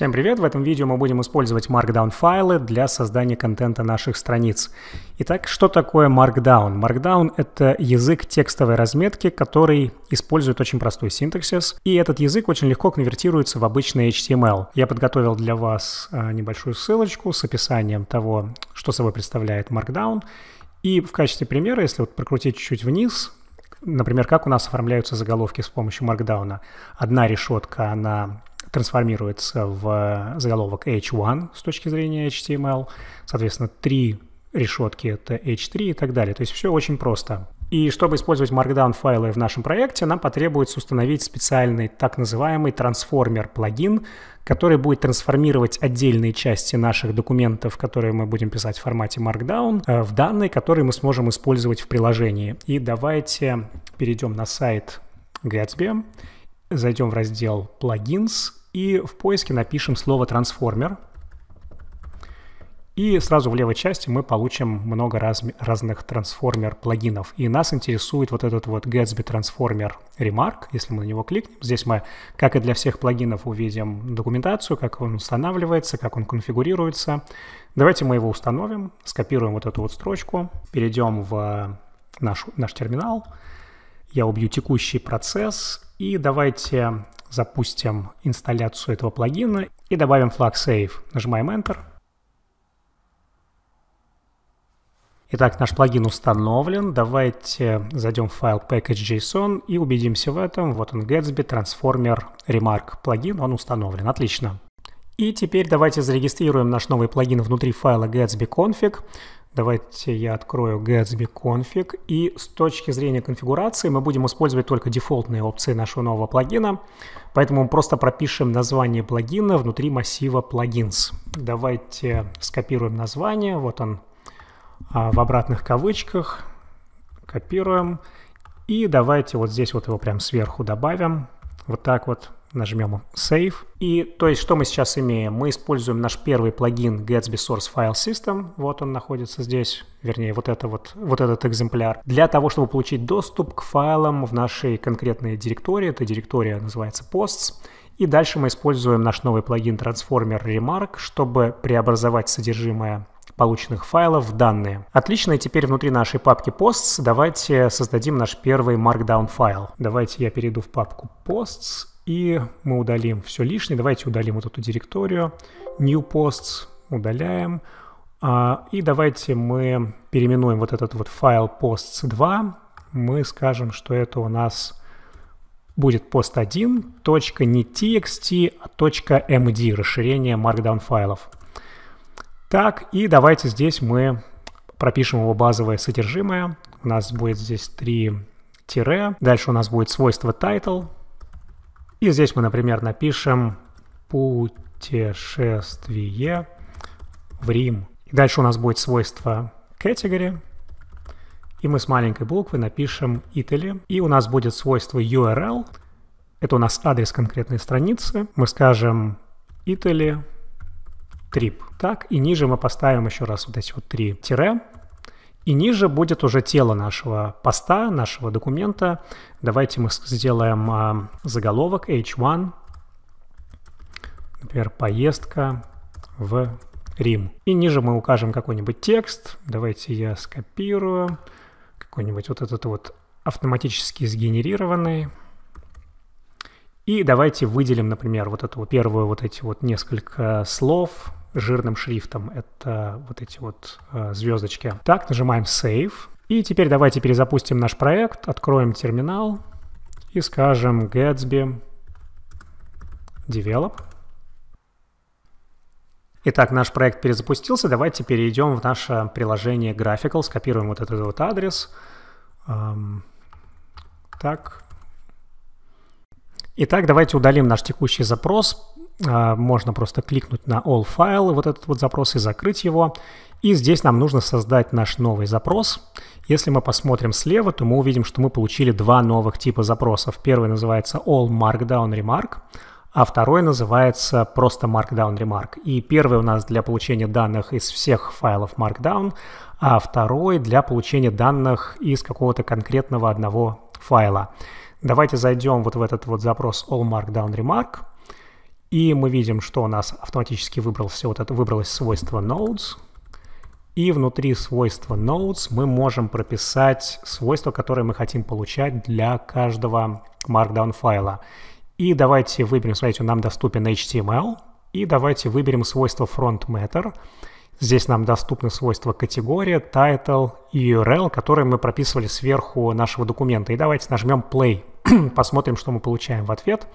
Всем привет! В этом видео мы будем использовать Markdown файлы для создания контента наших страниц. Итак, что такое Markdown? Markdown — это язык текстовой разметки, который использует очень простой синтаксис, и этот язык очень легко конвертируется в обычный HTML. Я подготовил для вас э, небольшую ссылочку с описанием того, что собой представляет Markdown, и в качестве примера, если вот прокрутить чуть-чуть вниз, например, как у нас оформляются заголовки с помощью Markdown. Одна решетка, она трансформируется в заголовок H1 с точки зрения HTML, соответственно, три решетки — это H3 и так далее. То есть все очень просто. И чтобы использовать Markdown файлы в нашем проекте, нам потребуется установить специальный так называемый трансформер плагин, который будет трансформировать отдельные части наших документов, которые мы будем писать в формате Markdown, э, в данные, которые мы сможем использовать в приложении. И давайте перейдем на сайт Gatsby зайдем в раздел «Плагинс» и в поиске напишем слово «трансформер». И сразу в левой части мы получим много раз, разных трансформер плагинов. И нас интересует вот этот вот Gatsby Transformer Remark. Если мы на него кликнем, здесь мы, как и для всех плагинов, увидим документацию, как он устанавливается, как он конфигурируется. Давайте мы его установим, скопируем вот эту вот строчку, перейдем в наш, наш терминал, я убью текущий процесс, и давайте запустим инсталляцию этого плагина и добавим флаг save. Нажимаем Enter. Итак, наш плагин установлен. Давайте зайдем в файл package.json и убедимся в этом. Вот он Gatsby Transformer Remark плагин, он установлен. Отлично. И теперь давайте зарегистрируем наш новый плагин внутри файла gatsby config. Давайте я открою Gatsby config, и с точки зрения конфигурации мы будем использовать только дефолтные опции нашего нового плагина, поэтому мы просто пропишем название плагина внутри массива plugins. Давайте скопируем название, вот он а, в обратных кавычках, копируем, и давайте вот здесь вот его прям сверху добавим, вот так вот, нажмем Save. И то есть что мы сейчас имеем? Мы используем наш первый плагин Gatsby Source File System. Вот он находится здесь, вернее, вот, это вот, вот этот экземпляр. Для того, чтобы получить доступ к файлам в нашей конкретной директории, эта директория называется Posts, и дальше мы используем наш новый плагин Transformer Remark, чтобы преобразовать содержимое полученных файлов в данные. Отлично, и теперь внутри нашей папки Posts давайте создадим наш первый Markdown файл. Давайте я перейду в папку Posts и мы удалим все лишнее. Давайте удалим вот эту директорию. New Posts удаляем. А, и давайте мы переименуем вот этот вот файл posts2. Мы скажем, что это у нас будет post1, не .txt, а .md, расширение markdown файлов. Так, и давайте здесь мы пропишем его базовое содержимое. У нас будет здесь три тире. Дальше у нас будет свойство title, и здесь мы, например, напишем путешествие в Рим. И дальше у нас будет свойство category. И мы с маленькой буквы напишем Italy. И у нас будет свойство URL. Это у нас адрес конкретной страницы. Мы скажем Italy trip. Так, и ниже мы поставим еще раз вот эти вот три тире. И ниже будет уже тело нашего поста, нашего документа. Давайте мы сделаем э, заголовок H1, например, поездка в Рим. И ниже мы укажем какой-нибудь текст. Давайте я скопирую какой-нибудь вот этот вот автоматически сгенерированный. И давайте выделим, например, вот эту первую вот эти вот несколько слов, жирным шрифтом. Это вот эти вот э, звездочки. Так, нажимаем Save. И теперь давайте перезапустим наш проект, откроем терминал и скажем Gatsby Develop. Итак, наш проект перезапустился. Давайте перейдем в наше приложение Graphical. Скопируем вот этот вот адрес. Эм, так. Итак, давайте удалим наш текущий запрос. А, можно просто кликнуть на All File, вот этот вот запрос, и закрыть его. И здесь нам нужно создать наш новый запрос. Если мы посмотрим слева, то мы увидим, что мы получили два новых типа запросов. Первый называется All Markdown Remark, а второй называется просто Markdown Remark. И первый у нас для получения данных из всех файлов Markdown, а второй для получения данных из какого-то конкретного одного файла. Давайте зайдем вот в этот вот запрос All Markdown Remark – и мы видим, что у нас автоматически выбрался вот это, выбралось свойство nodes. И внутри свойства nodes мы можем прописать свойство, которое мы хотим получать для каждого markdown файла. И давайте выберем, смотрите, нам доступен HTML. И давайте выберем свойство frontmatter. Здесь нам доступны свойства категория, title и URL, которые мы прописывали сверху нашего документа. И давайте нажмем play, посмотрим, что мы получаем в ответ.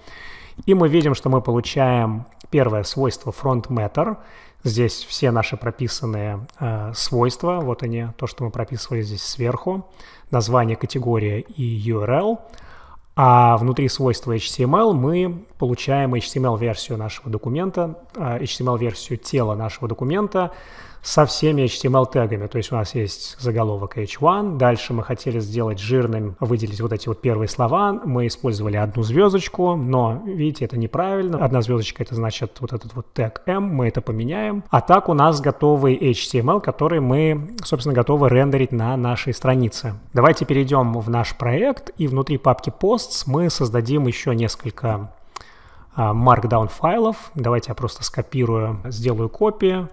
И мы видим, что мы получаем первое свойство front matter. Здесь все наши прописанные э, свойства, вот они, то, что мы прописывали здесь сверху, название, категория и URL. А внутри свойства HTML мы получаем HTML-версию нашего документа, э, HTML-версию тела нашего документа со всеми HTML-тегами. Эм То есть у нас есть заголовок H1, дальше мы хотели сделать жирным, выделить вот эти вот первые слова, мы использовали одну звездочку, но, видите, это неправильно. Одна звездочка — это значит вот этот вот тег M, мы это поменяем. А так у нас готовый HTML, эм который мы, собственно, готовы рендерить на нашей странице. Давайте перейдем в наш проект, и внутри папки Posts мы создадим еще несколько Markdown а, файлов. Давайте я просто скопирую, сделаю копию.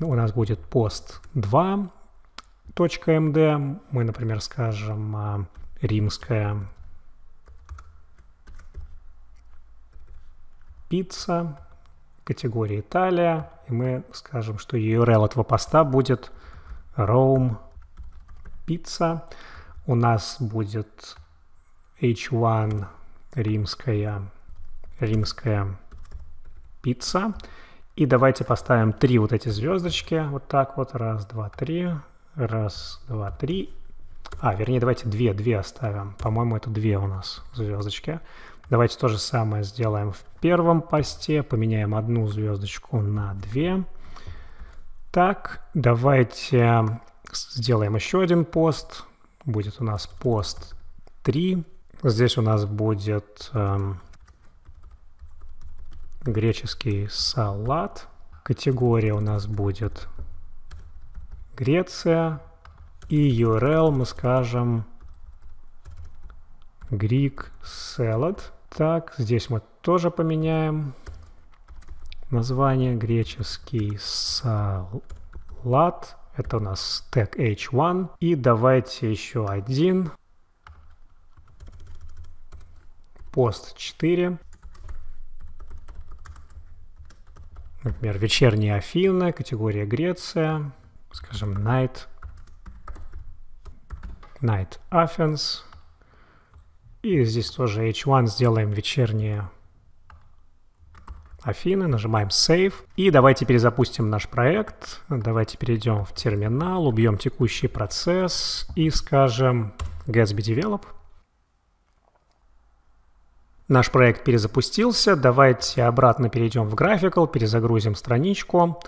Ну, у нас будет пост 2.md. Мы, например, скажем а, римская пицца категории Италия. И мы скажем, что URL этого поста будет Rome пицца. У нас будет h1 римская римская пицца. И давайте поставим три вот эти звездочки. Вот так вот. Раз, два, три. Раз, два, три. А, вернее, давайте две, две оставим. По-моему, это две у нас звездочки. Давайте то же самое сделаем в первом посте. Поменяем одну звездочку на две. Так, давайте сделаем еще один пост. Будет у нас пост 3. Здесь у нас будет эм, греческий салат. Категория у нас будет Греция. И URL мы скажем Greek Salad. Так, здесь мы тоже поменяем название греческий салат. Это у нас стек H1. И давайте еще один. Пост 4. Например, вечерняя Афина, категория Греция, скажем, Night, Night Athens. И здесь тоже H1 сделаем вечерняя Афина, нажимаем Save. И давайте перезапустим наш проект. Давайте перейдем в терминал, убьем текущий процесс и скажем Gatsby Develop. Наш проект перезапустился. Давайте обратно перейдем в Graphical, перезагрузим страничку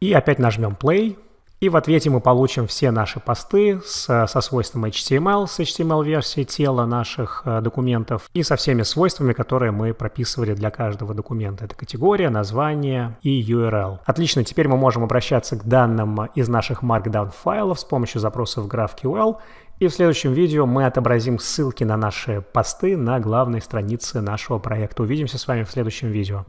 и опять нажмем Play. И в ответе мы получим все наши посты с, со свойством HTML, с HTML-версией тела наших э, документов и со всеми свойствами, которые мы прописывали для каждого документа. Это категория, название и URL. Отлично, теперь мы можем обращаться к данным из наших Markdown файлов с помощью запросов GraphQL и в следующем видео мы отобразим ссылки на наши посты на главной странице нашего проекта. Увидимся с вами в следующем видео.